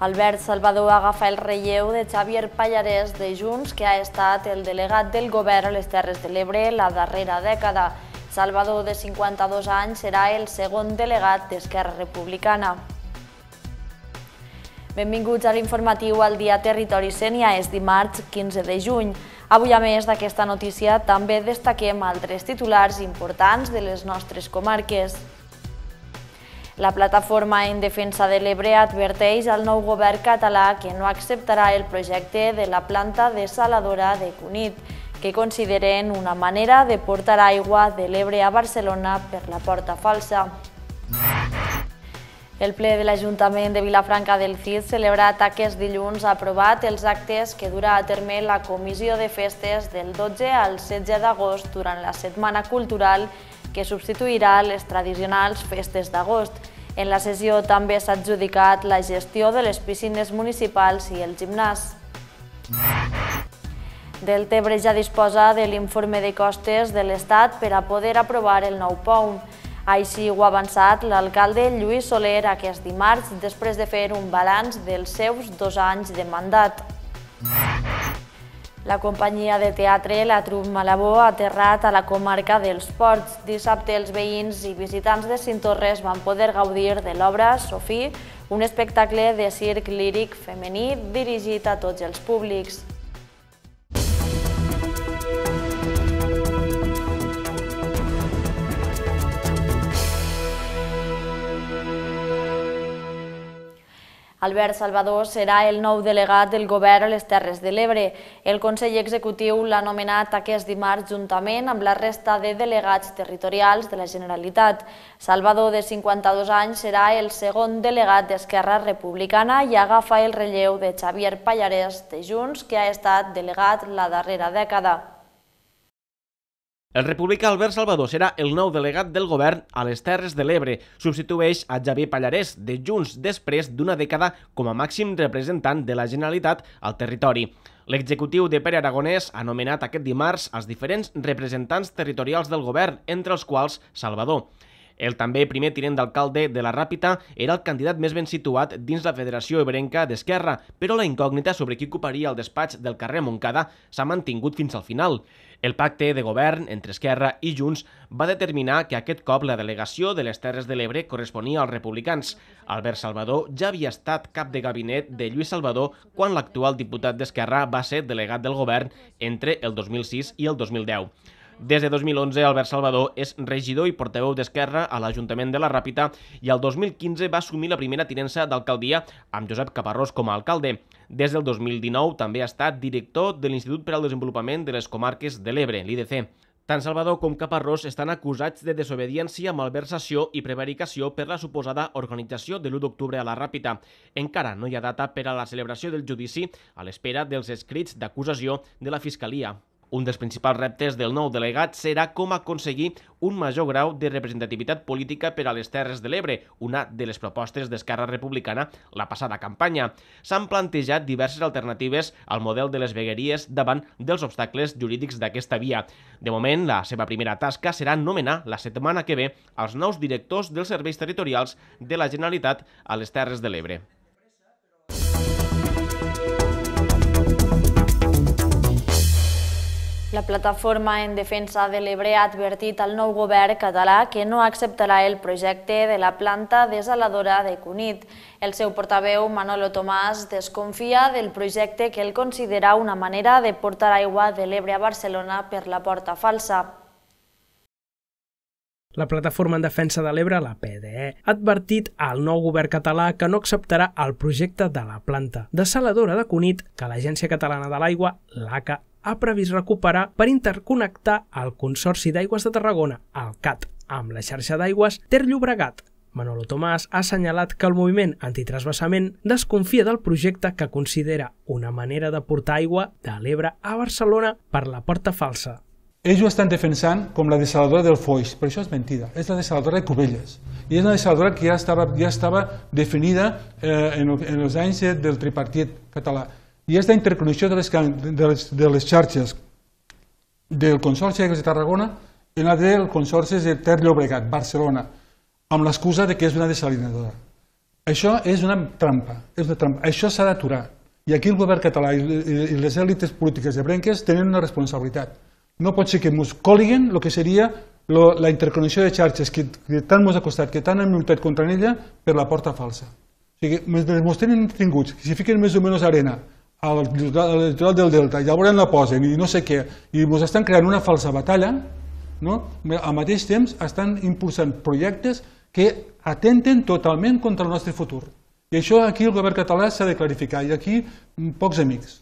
Albert Salvador agafa el relleu de Xavier Pallarès de Junts, que ha estat el delegat del govern a les Terres de l'Ebre la darrera dècada. Salvador, de 52 anys, serà el segon delegat d'Esquerra Republicana. Benvinguts a l'informatiu al dia Territori Sènia, és dimarts 15 de juny. Avui, a més d'aquesta notícia, també destaquem altres titulars importants de les nostres comarques. La plataforma en defensa de l'Ebre adverteix al nou govern català que no acceptarà el projecte de la planta desaladora de Cunit, que consideren una manera de portar aigua de l'Ebre a Barcelona per la porta falsa. El ple de l'Ajuntament de Vilafranca del CID, celebrat aquest dilluns, ha aprovat els actes que durà a terme la Comissió de Festes del 12 al 16 d'agost durant la Setmana Cultural que substituirà les tradicionals festes d'agost. En la sessió també s'ha adjudicat la gestió de les piscines municipals i el gimnàs. Del Tebre ja disposa de l'informe de costes de l'Estat per a poder aprovar el nou POUM. Així ho ha avançat l'alcalde Lluís Soler aquest dimarts després de fer un balanç dels seus dos anys de mandat. La companyia de teatre La Trup Malabó ha aterrat a la comarca dels Ports. Dissabte els veïns i visitants de Cintorres van poder gaudir de l'obra Sofí, un espectacle de circ líric femení dirigit a tots els públics. Albert Salvador serà el nou delegat del govern a les Terres de l'Ebre. El Consell Executiu l'ha nomenat aquest dimarts juntament amb la resta de delegats territorials de la Generalitat. Salvador, de 52 anys, serà el segon delegat d'Esquerra Republicana i agafa el relleu de Xavier Pallarès de Junts, que ha estat delegat la darrera dècada. El republicà Albert Salvador serà el nou delegat del govern a les Terres de l'Ebre. Substitueix a Javier Pallarès de Junts després d'una dècada com a màxim representant de la Generalitat al territori. L'executiu de Pere Aragonès ha nomenat aquest dimarts els diferents representants territorials del govern, entre els quals Salvador. El també primer tinent d'alcalde de la Ràpita era el candidat més ben situat dins la Federació Ebrenca d'Esquerra, però la incògnita sobre qui ocuparia el despatx del carrer Moncada s'ha mantingut fins al final. El pacte de govern entre Esquerra i Junts va determinar que aquest cop la delegació de les Terres de l'Ebre corresponia als republicans. Albert Salvador ja havia estat cap de gabinet de Lluís Salvador quan l'actual diputat d'Esquerra va ser delegat del govern entre el 2006 i el 2010. Des de 2011, Albert Salvador és regidor i portaveu d'Esquerra a l'Ajuntament de la Ràpita i el 2015 va assumir la primera tinença d'alcaldia amb Josep Caparrós com a alcalde. Des del 2019 també ha estat director de l'Institut per al Desenvolupament de les Comarques de l'Ebre, l'IDC. Tant Salvador com Caparrós estan acusats de desobediència, malversació i prevaricació per la suposada organització de l'1 d'octubre a la Ràpita. Encara no hi ha data per a la celebració del judici a l'espera dels escrits d'acusació de la Fiscalia. Un dels principals reptes del nou delegat serà com aconseguir un major grau de representativitat política per a les Terres de l'Ebre, una de les propostes d'Esquerra Republicana la passada campanya. S'han plantejat diverses alternatives al model de les vegueries davant dels obstacles jurídics d'aquesta via. De moment, la seva primera tasca serà nomenar la setmana que ve els nous directors dels serveis territorials de la Generalitat a les Terres de l'Ebre. La plataforma en defensa de l'Ebre ha advertit al nou govern català que no acceptarà el projecte de la planta desaladora de Cunit. El seu portaveu, Manolo Tomàs, desconfia del projecte que el considera una manera de portar aigua de l'Ebre a Barcelona per la porta falsa. La plataforma en defensa de l'Ebre, la PDE, ha advertit al nou govern català que no acceptarà el projecte de la planta desaladora de Cunit que l'Agència Catalana de l'Aigua, l'ACA, ha previst recuperar per interconnectar el Consorci d'Aigües de Tarragona, el CAT, amb la xarxa d'aigües Ter Llobregat, Manolo Tomàs ha assenyalat que el moviment antitrasbassament desconfia del projecte que considera una manera de portar aigua de l'Ebre a Barcelona per la porta falsa. Ells ho estan defensant com la desaladora del Foix, però això és mentida, és la desaladora de Cubelles. I és una desaladora que ja estava, ja estava definida eh, en, en els anys eh, del tripartit català i és la interconnexió de les, de les, de les xarxes del Consorci de Tarragona i la del Consorci de Ter Llobregat, Barcelona, amb l'excusa de que és una desalinadora. Això és una trampa, és una trampa. això s'ha d'aturar. I aquí el govern català i les èlites polítiques de Brenques tenen una responsabilitat. No pot ser que ens col·liguen el que seria lo, la interconnexió de xarxes que, que tant ens ha costat, que tant hem lluitat contra ella, per la porta falsa. O sigui, ens mostren entretinguts, si fiquen més o menys arena al litoral del delta, llavors la posen i no sé què, i ens doncs estan creant una falsa batalla, no? al mateix temps estan impulsant projectes que atenten totalment contra el nostre futur. I això aquí el govern català s'ha de clarificar, i aquí pocs amics.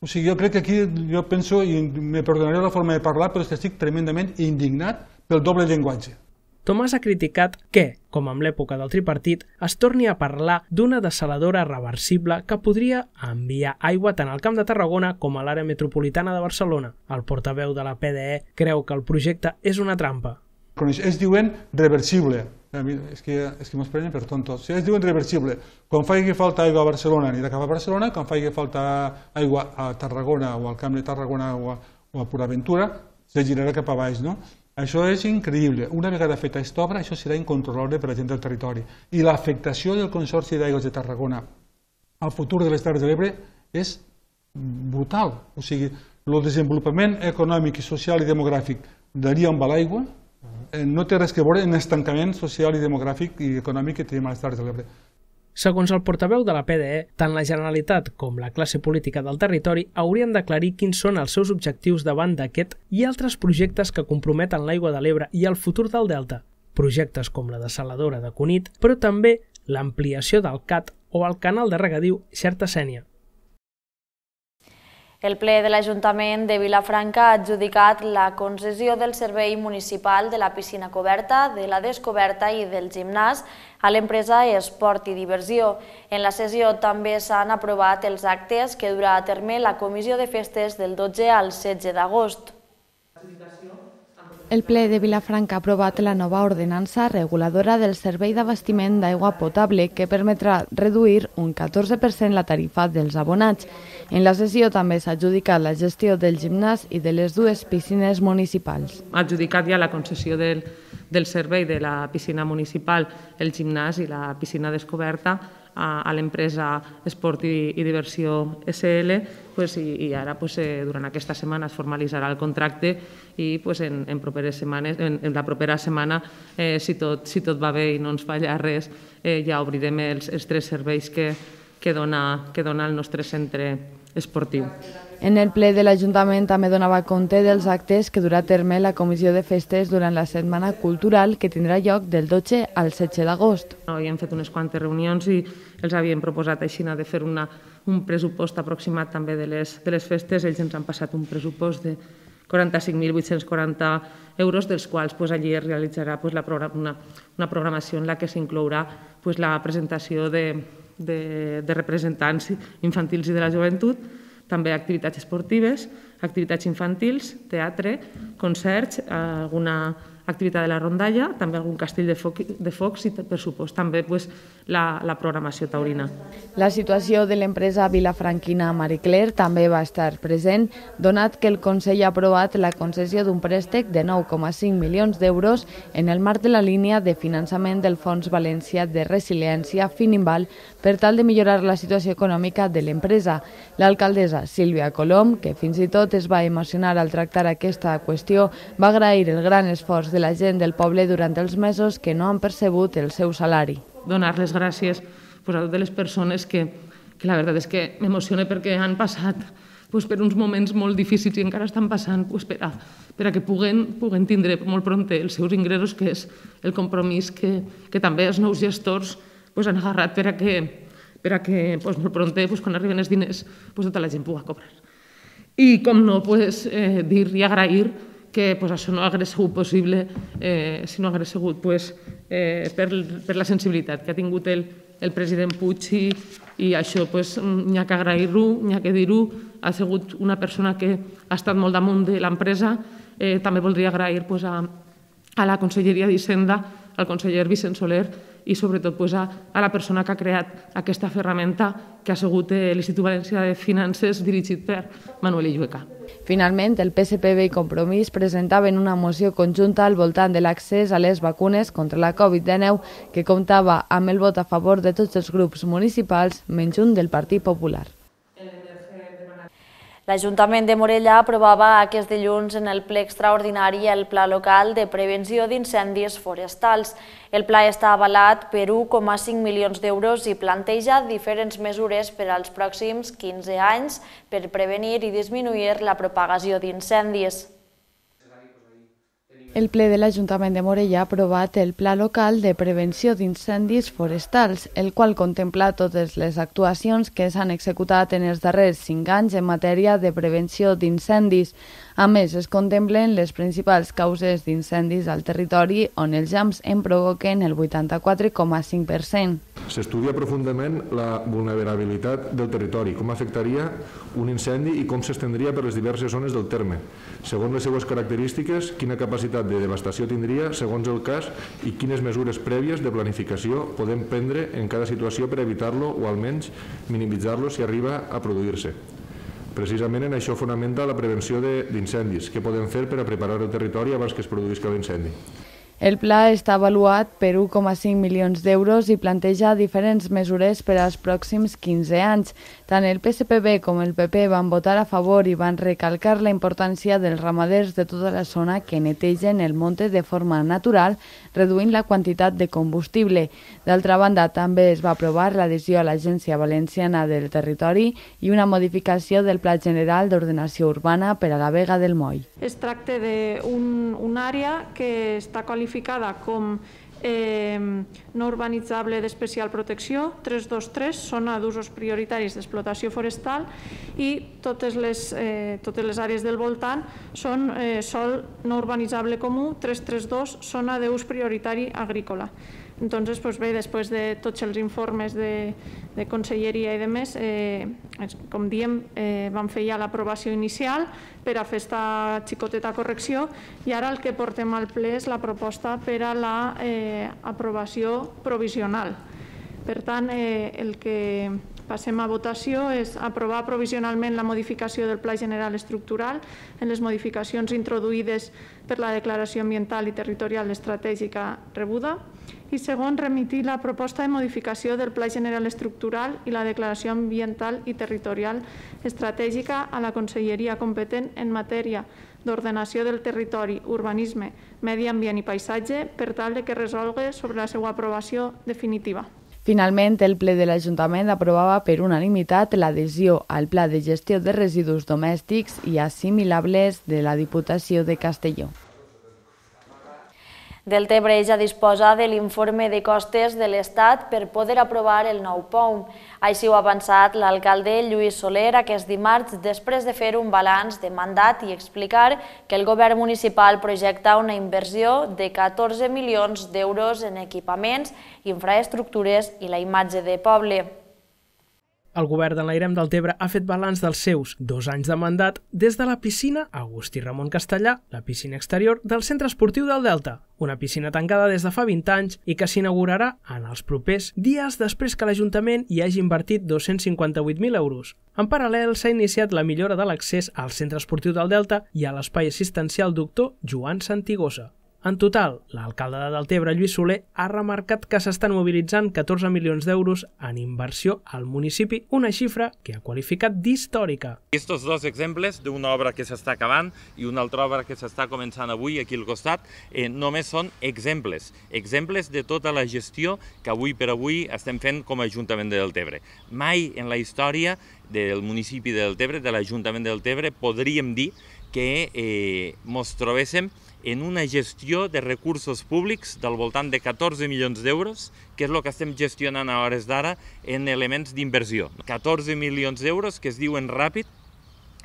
O sigui, jo crec que aquí, jo penso, i me perdonaré la forma de parlar, però és que estic tremendament indignat pel doble llenguatge. Tomàs ha criticat que, com amb l'època del tripartit, es torni a parlar d'una dessaladora reversible que podria enviar aigua tant al Camp de Tarragona com a l'àrea metropolitana de Barcelona. El portaveu de la PDE creu que el projecte és una trampa. Quan es diuen reversible, és que, és que mos prenen per tontos. Si es diuen reversible, quan faci falta aigua a Barcelona anirà cap a Barcelona, quan faci falta aigua a Tarragona o al Camp de Tarragona o a, o a Pura Ventura, se girarà cap a baix, no? Això és increïble. Una vegada feta aquesta obra, això serà incontrolable per la gent del territori. I l'afectació del Consorci d'Aigües de Tarragona al futur de les Terres de l'Ebre és brutal. O sigui, el desenvolupament econòmic, social i demogràfic d'aria amb l'aigua eh, no té res que veure en l'estancament social i demogràfic i econòmic que tenim a les Terres de l'Ebre. Segons el portaveu de la PDE, tant la Generalitat com la classe política del territori haurien d'aclarir quins són els seus objectius davant d'aquest i altres projectes que comprometen l'aigua de l'Ebre i el futur del Delta, projectes com la desaladora de Cunit, però també l'ampliació del CAT o el canal de regadiu Xerta Sènia. El ple de l'Ajuntament de Vilafranca ha adjudicat la concessió del servei municipal de la piscina coberta, de la descoberta i del gimnàs a l'empresa Esport i Diversió. En la sessió també s'han aprovat els actes que durà a terme la Comissió de Festes del 12 al 16 d'agost. El ple de Vilafranca ha aprovat la nova ordenança reguladora del servei d'abastiment d'aigua potable que permetrà reduir un 14% la tarifa dels abonats. En la sessió també s'ha adjudicat la gestió del gimnàs i de les dues piscines municipals. Ha adjudicat ja la concessió del, del servei de la piscina municipal, el gimnàs i la piscina descoberta a, a l'empresa Esport i, i Diversió SL pues, i, i ara pues, eh, durant aquesta setmana es formalitzarà el contracte i pues, en, en, properes setmanes, en, en la propera setmana, eh, si, tot, si tot va bé i no ens falla res, eh, ja obrirem els, els tres serveis que, que, dona, que dona el nostre centre esportiu. En el ple de l'Ajuntament també donava compte dels actes que durà a terme la Comissió de Festes durant la Setmana Cultural que tindrà lloc del 12 al 16 d'agost. Havíem fet unes quantes reunions i els havíem proposat així de fer una, un pressupost aproximat també de les, de les festes. Ells ens han passat un pressupost de 45.840 euros, dels quals pues, allí es realitzarà pues, la programa, una, una programació en la que s'inclourà pues, la presentació de, de, de representants infantils i de la joventut, també activitats esportives, activitats infantils, teatre, concerts, eh, alguna activitat de la rondalla, també algun castell de, foc, de focs i, per supost, també pues, la, la programació taurina. La situació de l'empresa vilafranquina Maricler també va estar present, donat que el Consell ha aprovat la concessió d'un préstec de 9,5 milions d'euros en el marc de la línia de finançament del Fons València de Resiliència Finimbal per tal de millorar la situació econòmica de l'empresa. L'alcaldessa Sílvia Colom, que fins i tot es va emocionar al tractar aquesta qüestió, va agrair el gran esforç de la gent del poble durant els mesos que no han percebut el seu salari. Donar les gràcies pues, a totes les persones que, que la veritat és que m'emociona perquè han passat pues, per uns moments molt difícils i encara estan passant pues, per, a, per a que puguen, puguen tindre molt pront els seus ingressos, que és el compromís que, que també els nous gestors pues, han agarrat per a que, per a que pues, molt pront, pues, quan arriben els diners, pues, tota la gent pugui cobrar. I com no, pues, eh, dir i agrair que pues, això no hagués sigut possible eh, si no hagués sigut pues, eh, per, per la sensibilitat que ha tingut el, el president Puig i, i això pues, n'hi ha que agrair-ho, n'hi ha que dir-ho. Ha sigut una persona que ha estat molt damunt de l'empresa. Eh, també voldria agrair pues, a, a la Conselleria d'Hisenda, al conseller Vicent Soler i sobretot pues, a, a la persona que ha creat aquesta ferramenta que ha sigut eh, l'Institut Valencià de Finances dirigit per Manuel Illueca. Finalment, el PSPB i Compromís presentaven una moció conjunta al voltant de l'accés a les vacunes contra la Covid-19 que comptava amb el vot a favor de tots els grups municipals menys un del Partit Popular. L'Ajuntament de Morella aprovava aquest dilluns en el ple extraordinari el Pla Local de Prevenció d'Incendis Forestals. El pla està avalat per 1,5 milions d'euros i planteja diferents mesures per als pròxims 15 anys per prevenir i disminuir la propagació d'incendis. El ple de l'Ajuntament de Morella ha aprovat el Pla Local de Prevenció d'Incendis Forestals, el qual contempla totes les actuacions que s'han executat en els darrers cinc anys en matèria de prevenció d'incendis. A més, es contemplen les principals causes d'incendis al territori on els jams en provoquen el 84,5%. S'estudia profundament la vulnerabilitat del territori, com afectaria un incendi i com s'estendria per les diverses zones del terme, segons les seues característiques, quina capacitat de devastació tindria segons el cas i quines mesures prèvies de planificació podem prendre en cada situació per evitar-lo o almenys minimitzar-lo si arriba a produir-se. Precisament en això fonamenta la prevenció d'incendis. Què podem fer per a preparar el territori abans que es produïsca l'incendi? El pla està avaluat per 1,5 milions d'euros i planteja diferents mesures per als pròxims 15 anys. Tant el PSPB com el PP van votar a favor i van recalcar la importància dels ramaders de tota la zona que netegen el monte de forma natural, reduint la quantitat de combustible. D'altra banda, també es va aprovar l'adhesió a l'Agència Valenciana del Territori i una modificació del Pla General d'Ordenació Urbana per a la Vega del Moll. Es tracta d'una un, àrea que està qualificada identificada com eh, no urbanitzable d'especial protecció, 323, zona d'usos prioritaris d'explotació forestal i totes les, eh, totes les àrees del voltant són eh, sol no urbanitzable comú, 332, zona d'ús prioritari agrícola. Entonces, pues bé, després de tots els informes de, de conselleria i de més, eh, com diem, eh, vam fer ja l'aprovació inicial per a fer esta xicoteta correcció i ara el que portem al ple és la proposta per a l'aprovació la, eh, provisional. Per tant, eh, el que passem a votació és aprovar provisionalment la modificació del Pla General Estructural en les modificacions introduïdes per la Declaració Ambiental i Territorial Estratègica rebuda i segon, remitir la proposta de modificació del Pla General Estructural i la Declaració Ambiental i Territorial Estratègica a la Conselleria competent en matèria d'ordenació del territori, urbanisme, medi ambient i paisatge per tal de que resolgui sobre la seva aprovació definitiva. Finalment, el ple de l'Ajuntament aprovava per unanimitat l'adhesió al Pla de Gestió de Residus Domèstics i Assimilables de la Diputació de Castelló. Deltebre ja disposa de l'informe de costes de l'Estat per poder aprovar el nou POM. Així ho ha avançat l'alcalde Lluís Soler aquest dimarts després de fer un balanç de mandat i explicar que el govern municipal projecta una inversió de 14 milions d'euros en equipaments, infraestructures i la imatge de poble. El govern l'Airem del Tebre ha fet balanç dels seus dos anys de mandat des de la piscina Agustí Ramon Castellà, la piscina exterior del Centre Esportiu del Delta, una piscina tancada des de fa 20 anys i que s'inaugurarà en els propers dies després que l'Ajuntament hi hagi invertit 258.000 euros. En paral·lel, s'ha iniciat la millora de l'accés al Centre Esportiu del Delta i a l'espai assistencial doctor Joan Santigosa. En total, l'alcalde de Deltebre, Lluís Soler, ha remarcat que s'estan mobilitzant 14 milions d'euros en inversió al municipi, una xifra que ha qualificat d'històrica. Estos dos exemples d'una obra que s'està acabant i una altra obra que s'està començant avui aquí al costat eh, només són exemples, exemples de tota la gestió que avui per avui estem fent com a Ajuntament de Deltebre. Mai en la història del municipi de Deltebre, de l'Ajuntament de Deltebre, podríem dir que eh, mos trobéssim en una gestió de recursos públics del voltant de 14 milions d'euros, que és el que estem gestionant a hores d'ara en elements d'inversió. 14 milions d'euros que es diuen ràpid,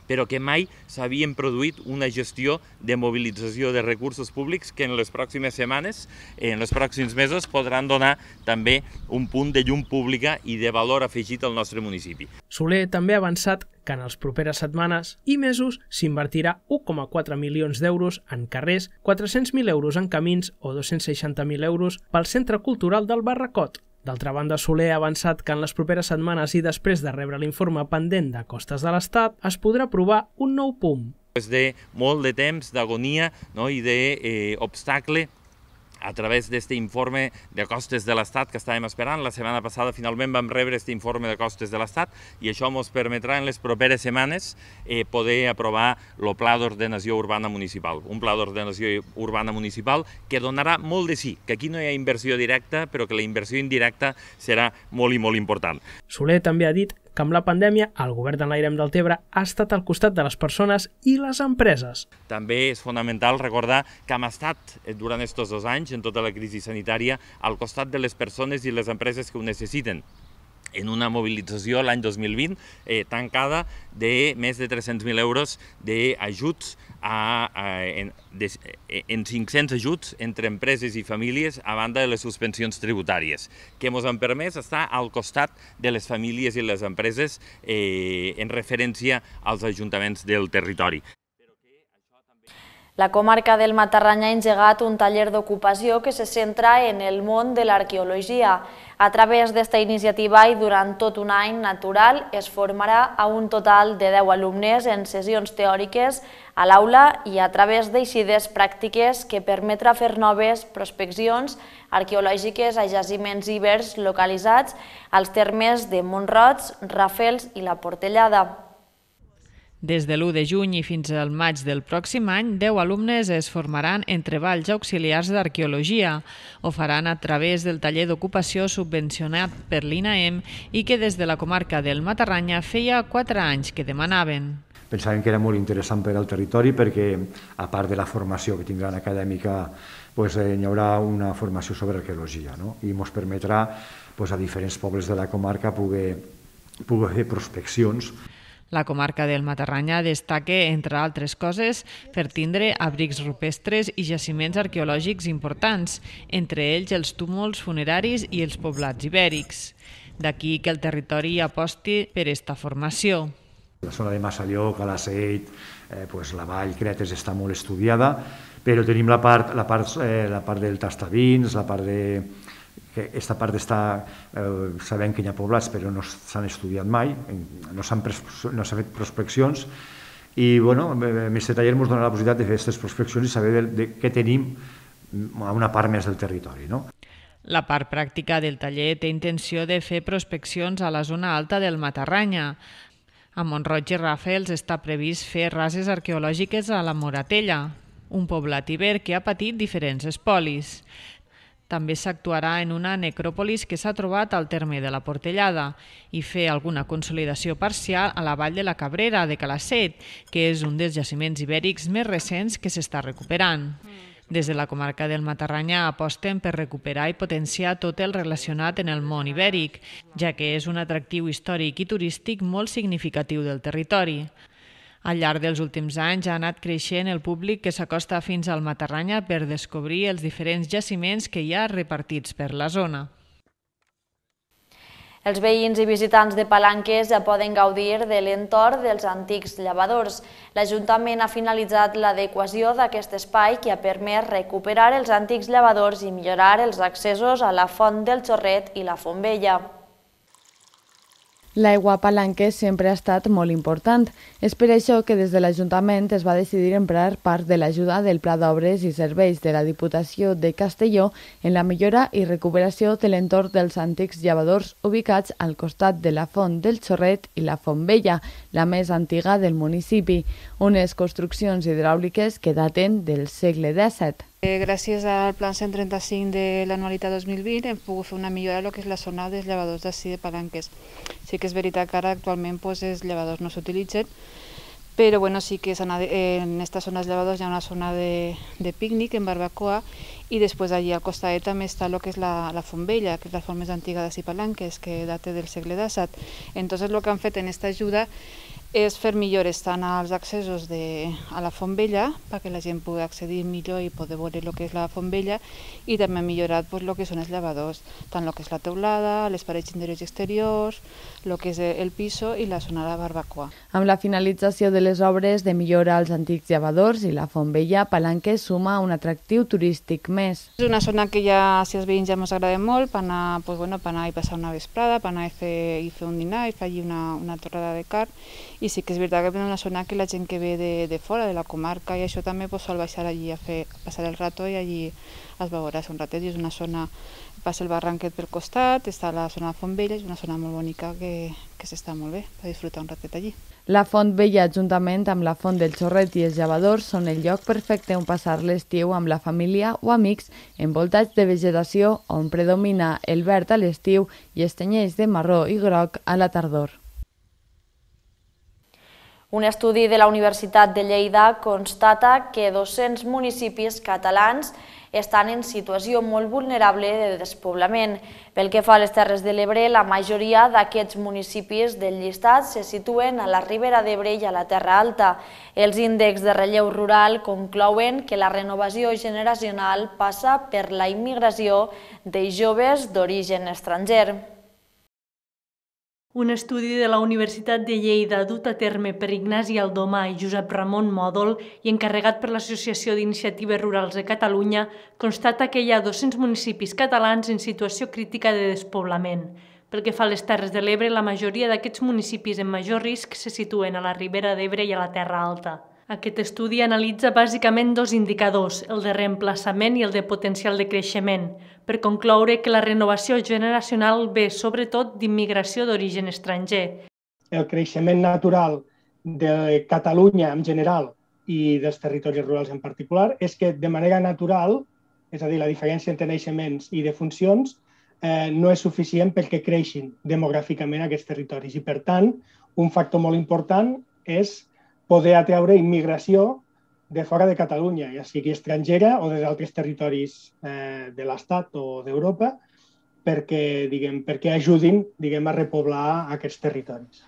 però que mai s'havien produït una gestió de mobilització de recursos públics que en les pròximes setmanes, en els pròxims mesos, podran donar també un punt de llum pública i de valor afegit al nostre municipi. Soler també ha avançat que en les properes setmanes i mesos s'invertirà 1,4 milions d'euros en carrers, 400.000 euros en camins o 260.000 euros pel Centre Cultural del Barracot, D'altra banda, Soler ha avançat que en les properes setmanes i després de rebre l'informe pendent de Costes de l'Estat es podrà aprovar un nou PUM. Després de molt de temps d'agonia no? i d'obstacle eh, a través d'aquest informe de costes de l'Estat que estàvem esperant. La setmana passada finalment vam rebre aquest informe de costes de l'Estat i això ens permetrà en les properes setmanes eh, poder aprovar el Pla d'Ordenació Urbana Municipal, un Pla d'Ordenació Urbana Municipal que donarà molt de sí, que aquí no hi ha inversió directa, però que la inversió indirecta serà molt i molt important. Soler també ha dit que amb la pandèmia el govern de l'Airem del Tebre ha estat al costat de les persones i les empreses. També és fonamental recordar que hem estat eh, durant aquests dos anys, en tota la crisi sanitària, al costat de les persones i les empreses que ho necessiten en una mobilització l'any 2020 eh, tancada de més de 300.000 euros d'ajuts a, a, en, de, en 500 ajuts entre empreses i famílies a banda de les suspensions tributàries, que ens han permès estar al costat de les famílies i les empreses eh, en referència als ajuntaments del territori. La comarca del Matarranya ha engegat un taller d'ocupació que se centra en el món de l'arqueologia. A través d'esta iniciativa i durant tot un any natural es formarà a un total de 10 alumnes en sessions teòriques a l'aula i a través d'eixides pràctiques que permetrà fer noves prospeccions arqueològiques a jaciments ibers localitzats als termes de Montrots, Rafels i la Portellada. Des de l'1 de juny i fins al maig del pròxim any, 10 alumnes es formaran en treballs auxiliars d'arqueologia. Ho faran a través del taller d'ocupació subvencionat per l'INAEM i que des de la comarca del Matarranya feia 4 anys que demanaven. Pensàvem que era molt interessant per al territori perquè, a part de la formació que tindran acadèmica, doncs, hi haurà una formació sobre arqueologia no? i ens permetrà doncs, a diferents pobles de la comarca poder, poder fer prospeccions. La comarca del Matarranya destaca, entre altres coses, per tindre abrics rupestres i jaciments arqueològics importants, entre ells els túmuls funeraris i els poblats ibèrics. D'aquí que el territori aposti per esta formació. La zona de Massalló, Calaseit, eh, pues la vall Cretes està molt estudiada, però tenim la part, la part, eh, la part del Tastavins, la part de, que esta part està, eh, sabem que hi ha poblats però no s'han estudiat mai, no s'han no fet prospeccions i bueno, eh, Mestre Taller ens dona la possibilitat de fer aquestes prospeccions i saber de, de què tenim mm, a una part més del territori. No? La part pràctica del taller té intenció de fer prospeccions a la zona alta del Matarranya. A Montroig i Ràfels està previst fer rases arqueològiques a la Moratella, un poblat iber que ha patit diferents espolis. També s'actuarà en una necròpolis que s'ha trobat al terme de la Portellada i fer alguna consolidació parcial a la vall de la Cabrera de Calasset, que és un dels jaciments ibèrics més recents que s'està recuperant. Des de la comarca del Matarranya aposten per recuperar i potenciar tot el relacionat en el món ibèric, ja que és un atractiu històric i turístic molt significatiu del territori. Al llarg dels últims anys ha anat creixent el públic que s'acosta fins al Matarranya per descobrir els diferents jaciments que hi ha repartits per la zona. Els veïns i visitants de Palanques ja poden gaudir de l'entorn dels antics llevadors. L'Ajuntament ha finalitzat l'adequació d'aquest espai que ha permès recuperar els antics llevadors i millorar els accessos a la Font del Xorret i la Font Vella. L'aigua a sempre ha estat molt important. És per això que des de l'Ajuntament es va decidir emprar part de l'ajuda del Pla d'Obres i Serveis de la Diputació de Castelló en la millora i recuperació de l'entorn dels antics llavadors ubicats al costat de la Font del Xorret i la Font Vella, la més antiga del municipi, unes construccions hidràuliques que daten del segle XVII. Eh, gràcies al Plan 135 de l'anualitat 2020 hem pogut fer una millora del que és la zona dels llevadors d'ací de palanques. Sí que és veritat que ara actualment doncs, els llevadors no s'utilitzen, però bueno, sí que en aquesta zona dels llevadors hi ha una zona de, de pícnic en barbacoa i després allí al costat també està el que és la, la font vella, que és la font més antiga d'ací palanques, que date del segle d'Assat. Entonces el que han fet en aquesta ajuda és fer millores tant als accessos de, a la Font Vella, perquè la gent pugui accedir millor i poder veure el que és la Font Vella, i també ha millorat pues, el que són els llavadors, tant el que és la teulada, les parets interiors i exteriors, el que és el piso i la zona de barbacoa. Amb la finalització de les obres de millora als antics llavadors i la Font Vella, Palanque suma un atractiu turístic més. És una zona que ja, si els veïns ja ens agrada molt, per anar, pues, bueno, per anar i passar una vesprada, per anar i fer, i fer un dinar i fer allí una, una torrada de carn, i sí que és veritat que és una zona que la gent que ve de, de fora de la comarca i això també pues, sol baixar allí a fer a passar el rato i allí es veurà un ratet i és una zona, passa el barranquet pel costat, està la zona de Font Vella, és una zona molt bonica que, que s'està molt bé per disfrutar un ratet allí. La Font Vella, juntament amb la Font del Xorret i els Llevadors, són el lloc perfecte on passar l'estiu amb la família o amics, envoltats de vegetació on predomina el verd a l'estiu i es tenyeix de marró i groc a la tardor. Un estudi de la Universitat de Lleida constata que 200 municipis catalans estan en situació molt vulnerable de despoblament. Pel que fa a les Terres de l'Ebre, la majoria d'aquests municipis del llistat se situen a la Ribera d'Ebre i a la Terra Alta. Els índexs de relleu rural conclouen que la renovació generacional passa per la immigració de joves d'origen estranger. Un estudi de la Universitat de Lleida dut a terme per Ignasi Aldomà i Josep Ramon Mòdol i encarregat per l'Associació d'Iniciatives Rurals de Catalunya constata que hi ha 200 municipis catalans en situació crítica de despoblament. Pel que fa a les Terres de l'Ebre, la majoria d'aquests municipis en major risc se situen a la Ribera d'Ebre i a la Terra Alta. Aquest estudi analitza bàsicament dos indicadors, el de reemplaçament i el de potencial de creixement, per concloure que la renovació generacional ve sobretot d'immigració d'origen estranger. El creixement natural de Catalunya en general i dels territoris rurals en particular és que de manera natural, és a dir, la diferència entre naixements i de funcions, eh, no és suficient perquè creixin demogràficament aquests territoris. I, per tant, un factor molt important és poder atreure immigració de fora de Catalunya, ja sigui estrangera o des d'altres territoris eh, de l'Estat o d'Europa, perquè, diguem, perquè ajudin diguem, a repoblar aquests territoris.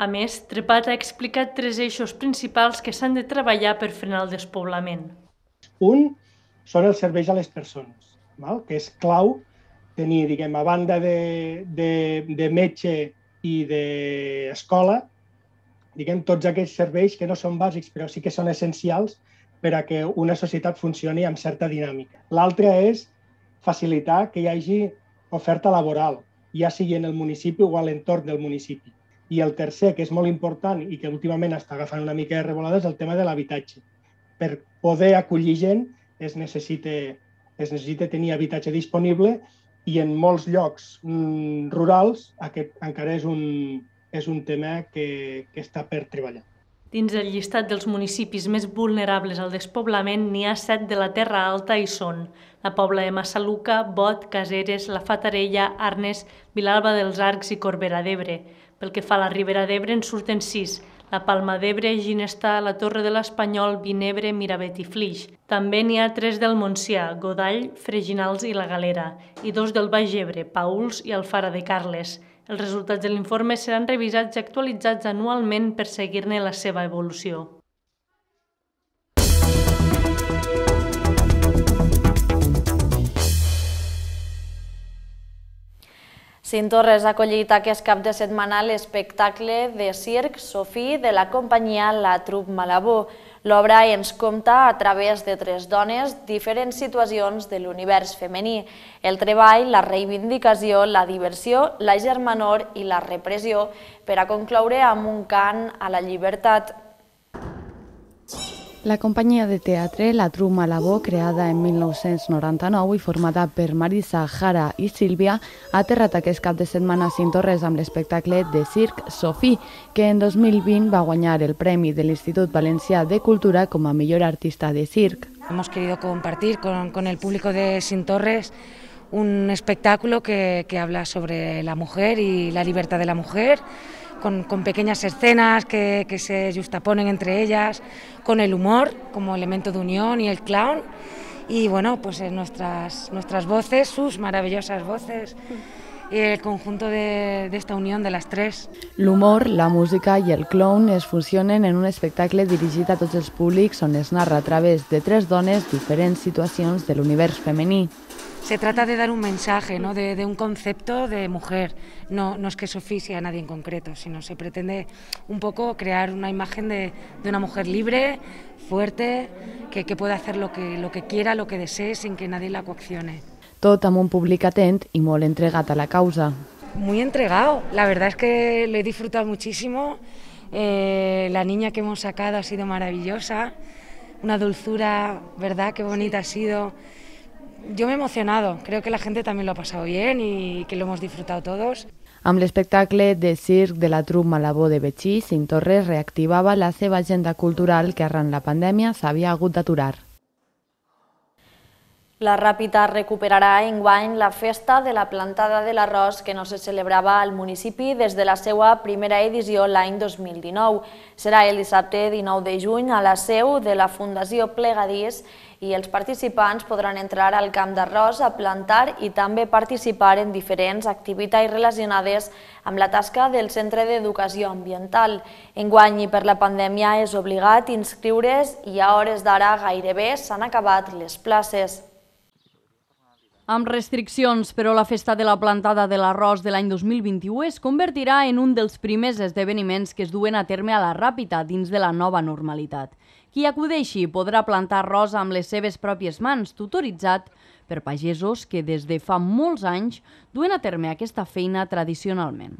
A més, Trepat ha explicat tres eixos principals que s'han de treballar per frenar el despoblament. Un són els serveis a les persones, val? que és clau tenir, diguem, a banda de, de, de metge i d'escola, de diguem, tots aquells serveis que no són bàsics però sí que són essencials per a que una societat funcioni amb certa dinàmica. L'altra és facilitar que hi hagi oferta laboral, ja sigui en el municipi o a l'entorn del municipi. I el tercer, que és molt important i que últimament està agafant una mica de revolada, és el tema de l'habitatge. Per poder acollir gent es necessita, es necessita tenir habitatge disponible i en molts llocs mm, rurals aquest encara és un, és un tema que, que està per treballar. Dins el llistat dels municipis més vulnerables al despoblament n'hi ha set de la Terra Alta i són la Pobla de Massaluca, Bot, Caseres, la Fatarella, Arnes, Vilalba dels Arcs i Corbera d'Ebre. Pel que fa a la Ribera d'Ebre en surten sis, la Palma d'Ebre, Ginestà, la Torre de l'Espanyol, Vinebre, Miravet i Flix. També n'hi ha tres del Montsià, Godall, Freginals i la Galera, i dos del Baix Ebre, Pauls i Alfara de Carles. Els resultats de l'informe seran revisats i actualitzats anualment per seguir-ne la seva evolució. Torres ha acollit aquest cap de setmana l'espectacle de circ Sofí de la companyia La Trup Malabó. L'obra ens compta a través de tres dones diferents situacions de l'univers femení, el treball, la reivindicació, la diversió, la germanor i la repressió, per a concloure amb un cant a la llibertat La compañía de teatro La Truma Labó, creada en 1999 y formada por Marisa, Jara y Silvia, ha aterrat aquest cap de semana a Cintorres amb l'espectacle de circ Sofí, que en 2020 va a guanyar el premio del Instituto Valencià de Cultura como a millor artista de circ. Hemos querido compartir con, el público de torres un espectáculo que habla sobre la mujer y la libertad de la mujer, con, con pequeñas escenas que, que se justaponen entre ellas, con el humor como elemento de unión y el clown y bueno, pues eh, nuestras, nuestras voces, sus maravillosas voces y el conjunto de, de esta unión de las tres. L'humor, la música i el clown es fusionen en un espectacle dirigit a tots els públics on es narra a través de tres dones diferents situacions de l'univers femení. Se trata de dar un mensaje, ¿no? de, un concepto de mujer. No, no es que se oficie a nadie en concreto, sino se pretende un poco crear una imagen de, una mujer libre, fuerte, que, que pueda hacer lo que, quiera, lo que desee, sin que nadie la coaccione. Todo amb un y atent i a la causa. Muy entregado, la verdad es que lo he disfrutado muchísimo. Eh, la niña que hemos sacado ha sido maravillosa, una dulzura, ¿verdad? Qué bonita ha sido. Jo m'he emocionat, crec que la gent també l'ha passat bé i que l'hem disfrutat tots. Amb l'espectacle de circ de la Trup Malabó de Betxí, Cinc Torres reactivava la seva agenda cultural que arran la pandèmia s'havia hagut d'aturar. La Ràpita recuperarà en guany la festa de la plantada de l'arròs que no se celebrava al municipi des de la seva primera edició l'any 2019. Serà el dissabte 19 de juny a la seu de la Fundació Plegadís i els participants podran entrar al camp d'arròs a plantar i també participar en diferents activitats relacionades amb la tasca del Centre d'Educació Ambiental. Enguany i per la pandèmia és obligat inscriure's i a hores d'ara gairebé s'han acabat les places. Amb restriccions, però la festa de la plantada de l'arròs de l'any 2021 es convertirà en un dels primers esdeveniments que es duen a terme a la ràpida dins de la nova normalitat. Qui acudeixi podrà plantar arròs amb les seves pròpies mans, tutoritzat per pagesos que des de fa molts anys duen a terme aquesta feina tradicionalment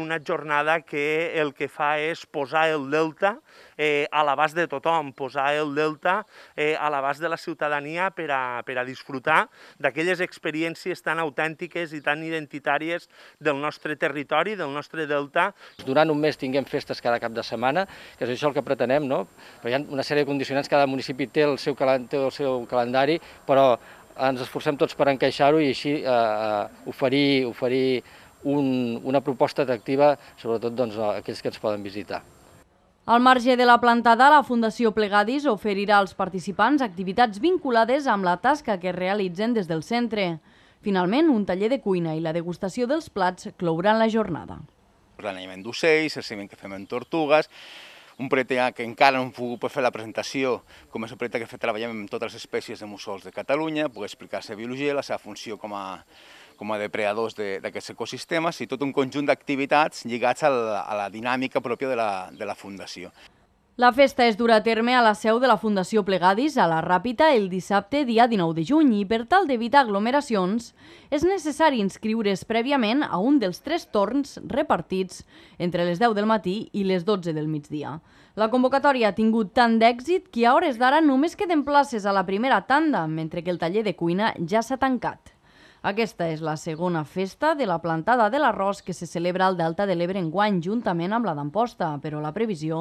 una jornada que el que fa és posar el Delta eh, a l'abast de tothom, posar el Delta eh, a l'abast de la ciutadania per a, per a disfrutar d'aquelles experiències tan autèntiques i tan identitàries del nostre territori, del nostre Delta. Durant un mes tinguem festes cada cap de setmana, que és això el que pretenem, no? Però hi ha una sèrie de condicionants, cada municipi té el seu, té el seu calendari, però ens esforcem tots per encaixar-ho i així eh, eh oferir, oferir un, una proposta atractiva, sobretot doncs, a aquells que ens poden visitar. Al marge de la plantada, la Fundació Plegadis oferirà als participants activitats vinculades amb la tasca que realitzen des del centre. Finalment, un taller de cuina i la degustació dels plats clouran la jornada. L'animament d'ocells, el ciment que fem en tortugues, un projecte que encara no hem pogut fer la presentació, com és el projecte que treballem amb totes les espècies de mussols de Catalunya, poder explicar la seva biologia, la seva funció com a, com a depredadors d'aquests de, ecosistemes i tot un conjunt d'activitats lligats a la, a la dinàmica pròpia de la, de la Fundació. La festa es dura a terme a la seu de la Fundació Plegadis a la Ràpita el dissabte dia 19 de juny i per tal d'evitar aglomeracions és necessari inscriure's prèviament a un dels tres torns repartits entre les 10 del matí i les 12 del migdia. La convocatòria ha tingut tant d'èxit que a hores d'ara només queden places a la primera tanda, mentre que el taller de cuina ja s'ha tancat. Aquesta és la segona festa de la plantada de l'arròs que se celebra al Delta de l'Ebre enguany juntament amb la d'Amposta, però la previsió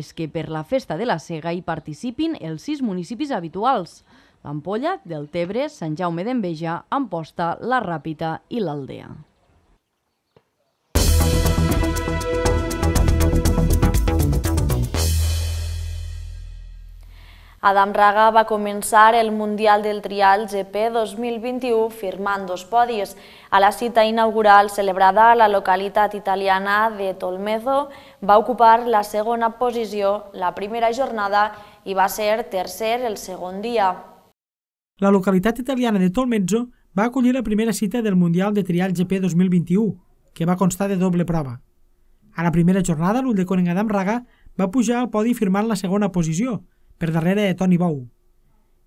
és que per la festa de la cega hi participin els sis municipis habituals, l'Ampolla, del Tebre, Sant Jaume d'Enveja, Amposta, la Ràpita i l'Aldea. Adam Raga va començar el Mundial del Trial GP 2021 firmant dos podis. A la cita inaugural celebrada a la localitat italiana de Tolmezo va ocupar la segona posició la primera jornada i va ser tercer el segon dia. La localitat italiana de Tolmezzo va acollir la primera cita del Mundial de Trial GP 2021, que va constar de doble prova. A la primera jornada, l'Uldeconen Adam Raga va pujar al podi firmant la segona posició per darrere de Tony Bou.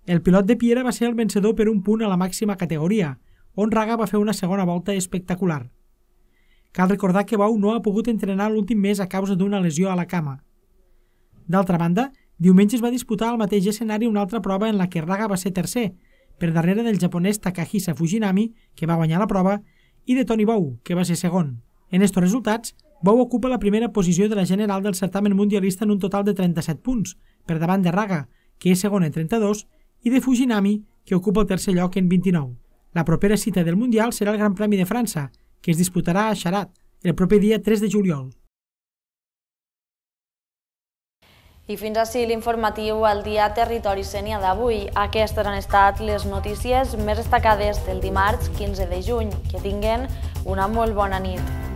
El pilot de Piera va ser el vencedor per un punt a la màxima categoria, on Raga va fer una segona volta espectacular. Cal recordar que Bou no ha pogut entrenar l'últim mes a causa d'una lesió a la cama. D'altra banda, diumenge es va disputar al mateix escenari una altra prova en la que Raga va ser tercer, per darrere del japonès Takahisa Fujinami, que va guanyar la prova, i de Tony Bou, que va ser segon. En estos resultats, Bou ocupa la primera posició de la general del certamen mundialista en un total de 37 punts per davant de Raga, que és segon en 32, i de Fujinami, que ocupa el tercer lloc en 29. La propera cita del Mundial serà el Gran Premi de França, que es disputarà a Xarat, el proper dia 3 de juliol. I fins així l'informatiu al dia Territori Sènia d'avui. Aquestes han estat les notícies més destacades del dimarts 15 de juny. Que tinguen una molt bona nit.